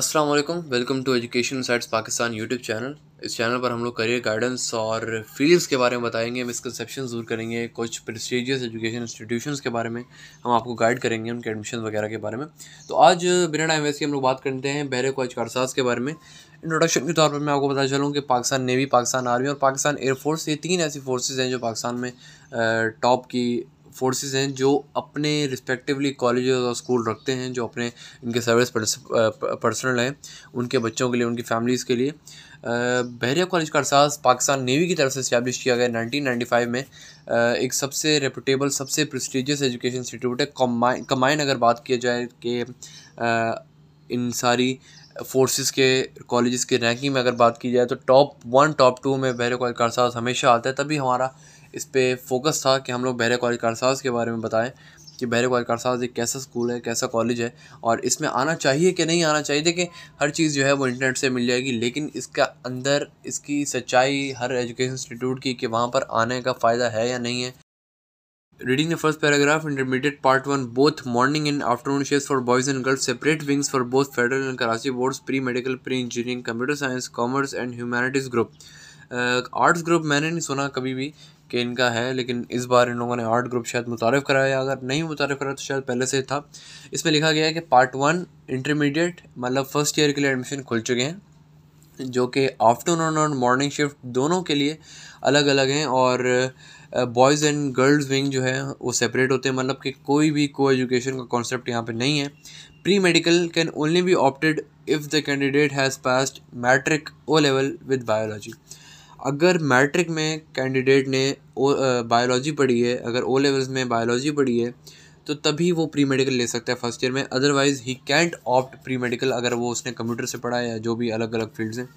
अस्सलाम वालेकुम welcome to education sites Pakistan YouTube channel इस चैनल पर हम लोग करियर गाइडेंस और फील्ड्स के बारे में बताएंगे मिसकनसेप्शन दूर करेंगे कुछ प्रेस्टिजियस एजुकेशन इंस्टीट्यूशंस के बारे में हम आपको गाइड करेंगे उनके एडमिशन वगैरह के बारे में तो आज बिना टाइम वेस्ट की हम लोग बात करते हैं बहरे कोच कारसाज के बारे में इंट्रोडक्शन के तौर पर मैं आपको बता चलूँ कि पाकिस्तान नेवी पाकिस्तान आर्मी और पाकिस्तान एयरफोर्स ये तीन ऐसी फोर्सेज हैं जो पाकिस्तान में टॉप की फोर्सेस हैं जो अपने रिस्पेक्टिवली कॉलेज और स्कूल रखते हैं जो अपने इनके सर्विस पर्सनल हैं उनके बच्चों के लिए उनकी फैमिलीज़ के लिए बहरिया कॉलेज का अरसाज पाकिस्तान नेवी की तरफ से इस्टेब्लिश किया गया 1995 में एक सबसे रेपूटेबल सबसे प्रेस्टिजियस एजुकेशन इंस्टीट्यूट है कमाइन कमाइन अगर बात किया जाए कि इन सारी फोर्सेस के कॉलेजेस के रैंकिंग में अगर बात की जाए तो टॉप वन टॉप टू में बहरिया कॉलेज का अरसाज हमेशा आता है तभी हमारा इस पर फोकस था कि हम लोग बहरे कॉलेज कारसाज के बारे में बताएं कि बहरे कॉलेज कारसाज एक कैसा स्कूल है कैसा कॉलेज है और इसमें आना चाहिए कि नहीं आना चाहिए देखिए हर चीज़ जो है वो इंटरनेट से मिल जाएगी लेकिन इसका अंदर इसकी सच्चाई हर एजुकेशन इंस्टीट्यूट की कि वहाँ पर आने का फ़ायदा है या नहीं है reading the first paragraph intermediate part one both morning and afternoon share for boys and girls separate wings for both federal and Karachi boards pre medical pre engineering computer science commerce and humanities group arts group मैंने नहीं सुना कभी भी कि इनका है लेकिन इस बार इन लोगों ने आर्ट ग्रुप शायद मुतारफ़ कराया अगर नहीं मुतारफ़ कराया तो शायद पहले से था इसमें लिखा गया है कि पार्ट वन इंटरमीडिएट मतलब फ़र्स्ट ईयर के लिए एडमिशन खुल चुके हैं जो कि आफ्टरनून और मॉर्निंग शिफ्ट दोनों के लिए अलग अलग हैं और बॉयज़ एंड गर्ल्स विंग जो है वो सेपरेट होते हैं मतलब कि कोई भी को एजुकेशन का कॉन्सेप्ट यहाँ पे नहीं है pre medical can only be opted if the candidate has passed matric O level with biology अगर मैट्रिक में कैंडिडेट ने बायोलॉजी पढ़ी है अगर ओ लेवल्स में बायोलॉजी पढ़ी है तो तभी वो प्री मेडिकल ले सकता है फर्स्ट ईयर में otherwise he can't opt pre medical अगर वो उसने कंप्यूटर से पढ़ा है या जो भी अलग अलग फील्ड्स हैं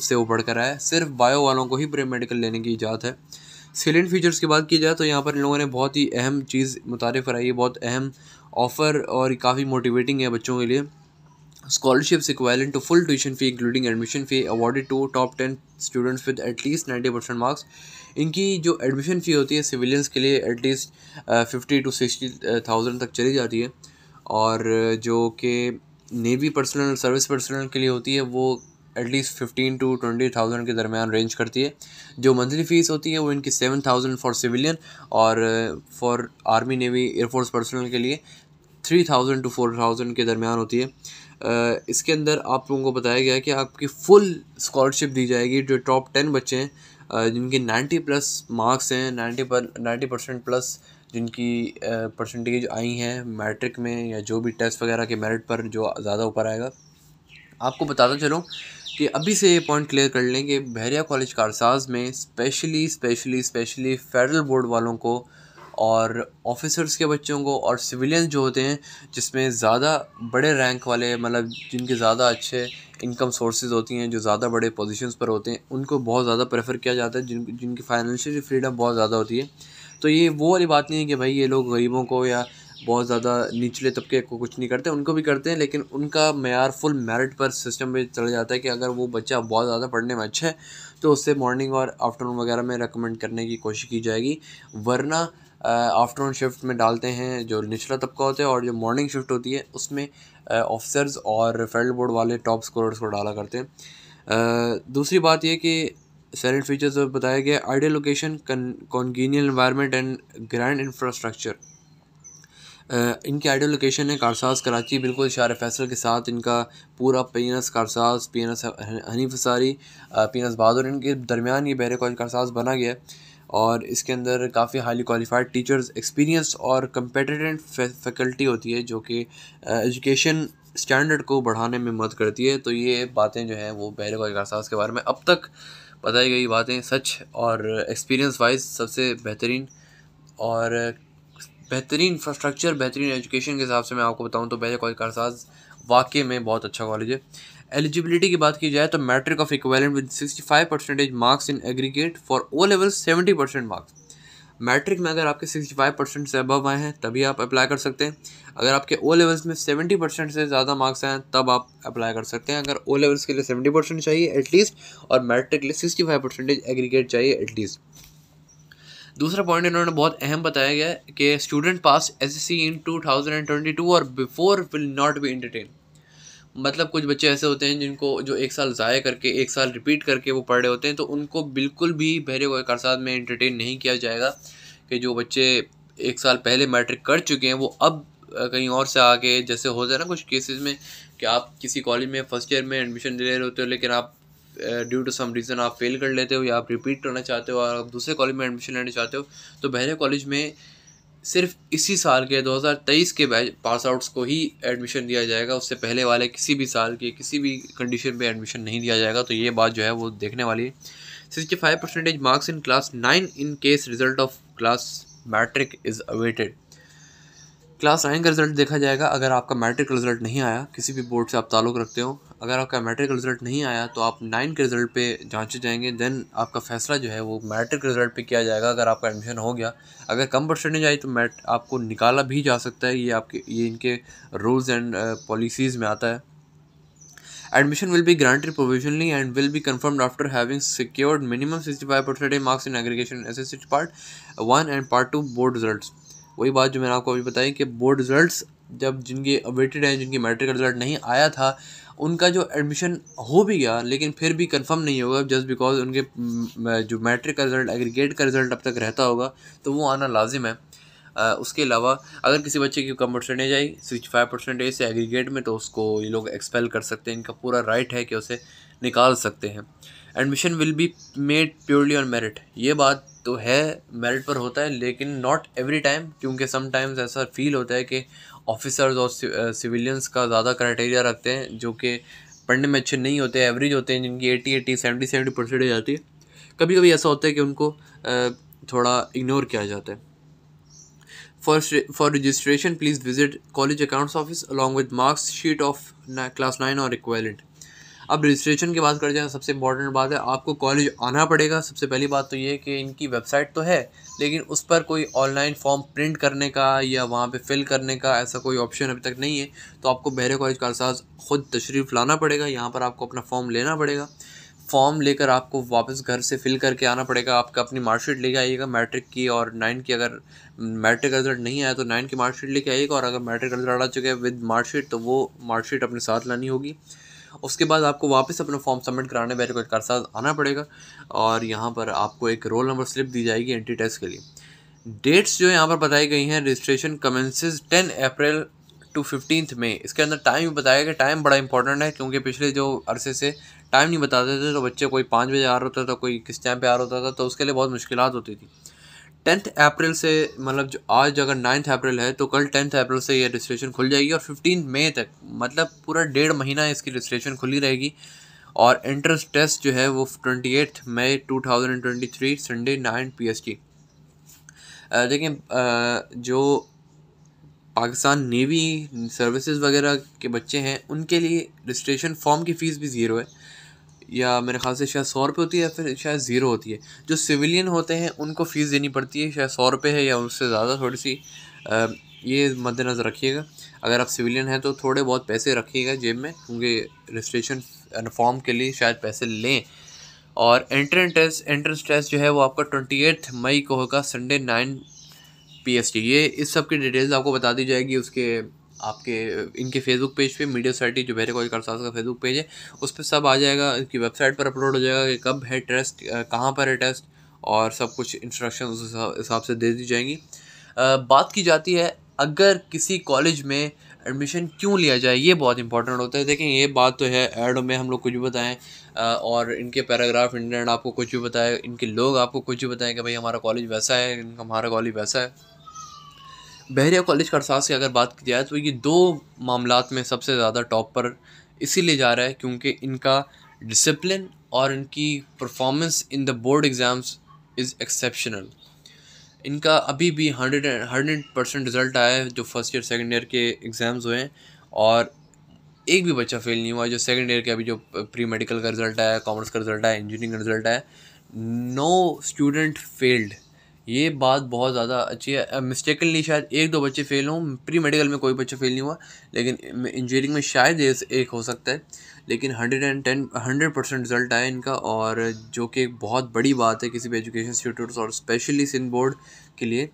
उससे वो पढ़ कर आया है सिर्फ बायो वालों को ही प्री मेडिकल लेने की इजाज़त है सिलेंट फीचर्स की बात की जाए तो यहाँ पर इन लोगों ने बहुत ही अहम चीज़ मुतारफ़ कराई है बहुत अहम ऑफ़र और काफ़ी मोटिवेटिंग है बच्चों के लिए scholarships equivalent to full tuition fee including admission fee awarded to top ten students with at least 90 percent marks इनकी जो एडमिशन फ़ी होती है सिविलियंस के लिए at least fifty to sixty thousand तक चली जाती है और uh, जो कि नेवी पर्सनल सर्विस पर्सनल के लिए होती है वो at least fifteen to twenty thousand के दरमियान रेंज करती है जो मंथली फ़ीस होती है वो इनकी सेवन थाउजेंड फॉर सिविलियन और for army navy air force personnel के लिए three thousand to four thousand के दरमियान होती है इसके अंदर आप लोगों को बताया गया कि आपकी फुल स्कॉलरशिप दी जाएगी जो टॉप टेन बच्चे हैं जिनके नाइन्टी प्लस मार्क्स हैं नाइन्टी पर नाइन्टी परसेंट प्लस जिनकी परसेंटेज आई हैं मैट्रिक में या जो भी टेस्ट वगैरह के मेरिट पर जो ज़्यादा ऊपर आएगा आपको बताता चलूँ कि अभी से ये पॉइंट क्लियर कर लें कि बहरिया कॉलेज कारसाज में specially specially specially federal board वालों को और ऑफिसर्स के बच्चों को और सिविलियन जो होते हैं जिसमें ज़्यादा बड़े रैंक वाले मतलब जिनके ज़्यादा अच्छे इनकम सोर्सेज होती हैं जो ज़्यादा बड़े पोजीशंस पर होते हैं उनको बहुत ज़्यादा प्रेफर किया जाता है जिन जिनकी फाइनेंशियल फ्रीडम बहुत ज़्यादा होती है तो ये वो वाली बात नहीं है कि भाई ये लोग गरीबों को या बहुत ज़्यादा निचले तबके को कुछ नहीं करते उनको भी करते हैं लेकिन उनका मैार फुल मेरिट पर सिस्टम में चल जाता है कि अगर वो बच्चा बहुत ज़्यादा पढ़ने में अच्छा है तो उससे मॉर्निंग और आफ्टरनून वगैरह में रिकमेंड करने की कोशिश की जाएगी वरना आफ्टरनून शिफ्ट में डालते हैं जो निचला तबका होता है और जो मॉर्निंग शिफ्ट होती है उसमें ऑफिसर्स और फेडरल बोर्ड वाले टॉप स्कोरर्स को डाला करते हैं दूसरी बात यह कि सैलेंट फीचर्स में बताया गया ideal location congenial environment and grand infrastructure इनकी आइडियल लोकेशन है कारसाज कराची बिल्कुल शार फैसल के साथ इनका पूरा पीनस कारसाज पीनस हनीफ फसारी पीनस बहादुर इनके दरमियान ये बहरे कॉलेज कारसाज बना गया और इसके अंदर काफ़ी हाईली क्वालिफाइड टीचर्स एक्सपीरियंस और कंपेटेंट फैकल्टी होती है जो कि एजुकेशन स्टैंडर्ड को बढ़ाने में मदद करती है तो ये बातें जो हैं वो पहले वाले के बारे में अब तक बताई गई बातें सच और एक्सपीरियंस वाइज सबसे बेहतरीन और बेहतरीन इंफ्रास्ट्रक्चर बेहतरीन एजुकेशन के हिसाब से मैं आपको बताऊं तो पहले कॉलेज कारसाज वाकई में बहुत अच्छा कॉलेज है एलिजिबिलिटी की बात की जाए तो matric of equivalent with 65 percentage marks in aggregate for O level 70 percent marks matric में अगर आपके 65 परसेंट से अबव आए हैं तभी आप अप्लाई कर सकते हैं अगर आपके ओ लेवल्स में 70 परसेंट से ज़्यादा मार्क्स आए हैं तब आप अप्लाई कर सकते हैं अगर ओ लेवल्स के लिए 70 परसेंट चाहिए एटलीस्ट और मैट्रिक के लिए 65 परसेंटेज एग्रीगेट चाहिए एटलीस्ट दूसरा पॉइंट इन्होंने बहुत अहम बताया गया कि student pass S S C in two thousand and twenty two और before will not be entertain मतलब कुछ बच्चे ऐसे होते हैं जिनको जो एक साल ज़ाय करके एक साल रिपीट करके वो पढ़ रहे होते हैं तो उनको बिल्कुल भी बहरे हुए कारसाद में इंटरटेन नहीं किया जाएगा कि जो बच्चे एक साल पहले मैट्रिक कर चुके हैं वो अब कहीं और से आके जैसे होता है ना कुछ केसेस में कि आप किसी कॉलेज में फ़र्स्ट ईयर में एडमिशन ले रहे होते हो लेकिन आप ड्यू टू सम रीज़न आप फेल कर लेते हो या आप रिपीट करना चाहते हो और आप दूसरे कॉलेज में एडमिशन लेना चाहते हो तो बहरे कॉलेज में सिर्फ इसी साल के 2023 के बैच पास आउट्स को ही एडमिशन दिया जाएगा उससे पहले वाले किसी भी साल के किसी भी कंडीशन में एडमिशन नहीं दिया जाएगा तो ये बात जो है वो देखने वाली है sixty five percentage marks in class nine in case result of class matric is awaited class nine का रिज़ल्ट देखा जाएगा अगर आपका मैट्रिक रिज़ल्ट नहीं आया किसी भी बोर्ड से आप ताल्लुक़ रखते हो अगर आपका मैट्रिक रिजल्ट नहीं आया तो आप नाइन के रिज़ल्ट पे जांचे जाएंगे देन आपका फैसला जो है वो मैट्रिक रिजल्ट पे किया जाएगा अगर आपका एडमिशन हो गया अगर कम परसेंटेज आई तो मैट आपको निकाला भी जा सकता है ये आपके ये इनके रूल्स एंड पॉलिसीज़ में आता है admission will provisionally and will granted provisionally after having secured minimum sixty five percentage marks in marks S S SSC part one and part two board result वही बात जो मैंने आपको अभी बताई कि बोर्ड रिजल्ट जब जिनके अवेटेड हैं जिनकी मैट्रिक रिजल्ट नहीं आया था उनका जो एडमिशन हो भी गया लेकिन फिर भी कंफर्म नहीं होगा जस्ट बिकॉज उनके जो मैट्रिक का रिज़ल्ट एग्रीगेट का रिज़ल्ट अब तक रहता होगा तो वो आना लाजिम है आ, उसके अलावा अगर किसी बच्चे की कम परसेंटेज आई सिक्सटी फाइव परसेंटेज से एग्रीगेट में तो उसको ये लोग एक्सपेल कर सकते हैं इनका पूरा राइट है कि उसे निकाल सकते हैं admission will be made purely on merit ये बात तो है मेरिट पर होता है लेकिन नॉट एवरी टाइम क्योंकि समटाइम्स ऐसा फील होता है कि ऑफिसर्स और सिविलियंस का ज़्यादा क्राइटेरिया रखते हैं जो कि पढ़ने में अच्छे नहीं होते एवरेज होते हैं जिनकी eighty eighty seventy seventy percentage आती है कभी कभी ऐसा होता है कि उनको थोड़ा इग्नोर किया जाता है for for registration please visit college accounts office along with marks sheet of class nine और इक्वेलेंट अब रजिस्ट्रेशन की बात कर जाए सबसे इंपॉर्टेंट बात है आपको कॉलेज आना पड़ेगा सबसे पहली बात तो ये है कि इनकी वेबसाइट तो है लेकिन उस पर कोई ऑनलाइन फॉर्म प्रिंट करने का या वहाँ पे फिल करने का ऐसा कोई ऑप्शन अभी तक नहीं है तो आपको बहरे कॉलेज का अरसाज ख़ुद तशरीफ़ लाना पड़ेगा यहाँ पर आपको अपना फॉर्म लेना पड़ेगा फॉर्म लेकर आपको वापस घर से फिल करके आना पड़ेगा आपका अपनी मार्कशीट लेके आइएगा मैट्रिक की और नाइन की अगर मैट्रिक का रिजल्ट नहीं आया तो नाइन की मार्कशीट लेके आइएगा और अगर मैट्रिक का रिजल्ट आ चुका है विद मार्कशीट तो वो मार्कशीट अपने साथ लानी होगी उसके बाद आपको वापस अपना फॉर्म सबमिट कराने कार्ड साथ आना पड़ेगा और यहाँ पर आपको एक रोल नंबर स्लिप दी जाएगी एंट्री टेस्ट के लिए डेट्स जो यहाँ पर बताई गई हैं registration commences ten April to fifteenth में इसके अंदर टाइम भी बताया गया टाइम बड़ा इंपॉर्टेंट है क्योंकि पिछले जो अरसे से टाइम नहीं बताते थे तो बच्चे कोई पाँच बजे आ रहा होता था कोई किस टाइम पे आ रहा होता था तो उसके लिए बहुत मुश्किल होती थी टेंथ अप्रैल से मतलब जो आज अगर नाइन्थ अप्रैल है तो कल टेंथ अप्रैल से ये रजिस्ट्रेशन खुल जाएगी और फिफ्टीन मई तक मतलब पूरा डेढ़ महीना इसकी रजिस्ट्रेशन खुली रहेगी और एंट्रेंस टेस्ट जो है वो twenty eighth May two thousand twenty three Sunday nine P देखिए जो पाकिस्तान नेवी सर्विसेज वगैरह के बच्चे हैं उनके लिए रजिस्ट्रेशन फॉर्म की फ़ीस भी ज़ीरो है या मेरे ख्याल से शायद सौ रुपये होती है या फिर शायद ज़ीरो होती है जो सिविलियन होते हैं उनको फ़ीस देनी पड़ती है शायद सौ रुपये है या उससे ज़्यादा थोड़ी सी ये मद्देनज़र रखिएगा अगर आप सिविलियन हैं तो थोड़े बहुत पैसे रखिएगा जेब में क्योंकि रजिस्ट्रेशन फॉर्म के लिए शायद पैसे लें और एंट्रेंस टेस्ट एंट्रेंस टेस्ट जो है वो आपका ट्वेंटी एथ मई को होगा Sunday nine P S T ये इस सब की डिटेल्स आपको बता दी जाएगी उसके आपके इनके फेसबुक पेज पे मीडिया सोसाइटी जो बहरे कर करसास का फेसबुक पेज है उस पर सब आ जाएगा इनकी वेबसाइट पर अपलोड हो जाएगा कि कब है टेस्ट कहाँ पर है टेस्ट और सब कुछ इंस्ट्रक्शन उस हिसाब से दे दी जाएंगी बात की जाती है अगर किसी कॉलेज में एडमिशन क्यों लिया जाए ये बहुत इंपॉर्टेंट होता है देखें ये बात तो है एड में हम लोग कुछ भी बताएं और इनके पैराग्राफ इंटरनेट आपको कुछ भी बताए इनके लोग आपको कुछ भी बताएं कि भाई हमारा कॉलेज वैसा है हमारा कॉलेज वैसा है बहरिया कॉलेज खरसास की अगर बात की जाए तो ये दो मामला में सबसे ज़्यादा टॉप पर इसीलिए जा रहा है क्योंकि इनका डिसिप्लिन और इनकी performance in the board exams is exceptional इनका अभी भी हंड्रेड हंड्रेड परसेंट रिज़ल्ट आया है जो फर्स्ट ईयर सेकेंड ईयर के एग्ज़ाम्स हुए हैं और एक भी बच्चा फेल नहीं हुआ जो सेकेंड ईयर के अभी जो प्री मेडिकल का रिज़ल्ट आया कॉमर्स का रिज़ल्ट आया इंजीनियरिंग का रिज़ल्ट आया नो स्टूडेंट फेल्ड ये बात बहुत ज़्यादा अच्छी है मिस्टेकनली शायद एक दो बच्चे फेल हों प्री मेडिकल में कोई बच्चा फेल नहीं हुआ लेकिन इंजीनियरिंग में शायद एक हो सकता है लेकिन hundred and ten hundred percent result आया इनका और जो कि एक बहुत बड़ी बात है किसी भी एजुकेशन इंस्टीट्यूट और स्पेशली सिंध बोर्ड के लिए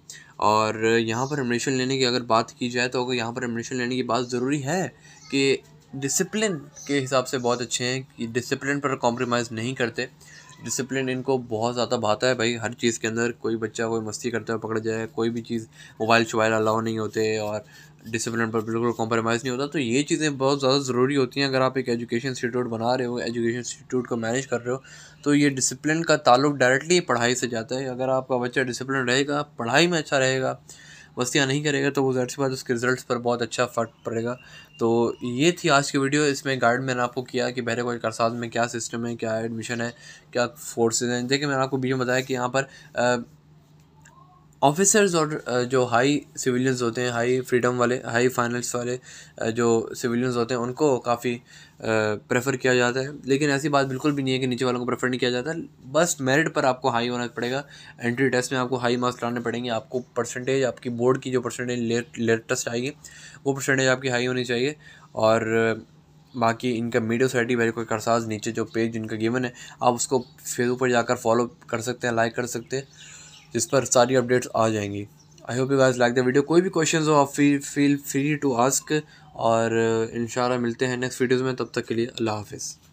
और यहाँ पर एडमिशन लेने की अगर बात की जाए तो अगर यहाँ पर एडमिशन लेने की बात ज़रूरी है कि डिसिप्लिन के हिसाब से बहुत अच्छे हैं कि डिसिप्लिन पर कॉम्प्रोमाइज़ नहीं करते डिसिप्लिन इनको बहुत ज़्यादा भाता है भाई हर चीज़ के अंदर कोई बच्चा कोई मस्ती करता हुए पकड़ जाए कोई भी चीज़ मोबाइल शोबाइल अलाउ नहीं होते और डिसिप्लिन पर बिल्कुल कॉम्प्रोमाइज़ नहीं होता तो ये चीज़ें बहुत ज़्यादा ज़रूरी होती हैं अगर आप एक एजुकेशन इंस्टीट्यूट बना रहे हो एजुकेशन इंस्टीट्यूट को मैनेज कर रहे हो तो ये डिसिप्लिन का ताल्लुक डायरेक्टली पढ़ाई से जाता है अगर आपका बच्चा डिसिप्लिन रहेगा पढ़ाई में अच्छा रहेगा वस्तियाँ नहीं करेगा तो वो ज़रूर सी बात उसके रिजल्ट्स पर बहुत अच्छा फ़र्क पड़ेगा तो ये थी आज की वीडियो इसमें गाइड मैंने आपको किया कि बहरे करसाज में क्या सिस्टम है क्या एडमिशन है क्या फोर्सेज हैं देखिए मैंने आपको बीच में बताया कि यहाँ पर ऑफिसर्स और जो हाई सिविलियंस होते हैं हाई फ्रीडम वाले हाई फाइनेंस वाले जो सिविलियंस होते हैं उनको काफ़ी प्रेफर किया जाता है लेकिन ऐसी बात बिल्कुल भी नहीं है कि नीचे वालों को प्रेफर नहीं किया जाता बस मेरिट पर आपको हाई होना पड़ेगा एंट्री टेस्ट में आपको हाई मार्क्स लाने पड़ेंगे आपको परसेंटेज आपकी बोर्ड की जो परसेंटेज लेटेस्ट आएगी वो परसेंटेज आपकी हाई होनी चाहिए और बाकी इनका मीडिया सोसाइटी वेरी कोई करसाज नीचे जो पेज इनका गिवन है आप उसको फेसबुक पर जाकर फॉलो कर सकते हैं लाइक कर सकते हैं जिस पर सारी अपडेट्स आ जाएंगी I hope you guys like the video कोई भी क्वेश्चन हो आप feel feel free to ask और इन uh, मिलते हैं नेक्स्ट वीडियोज़ में तब तक के लिए अल्लाह हाफिज़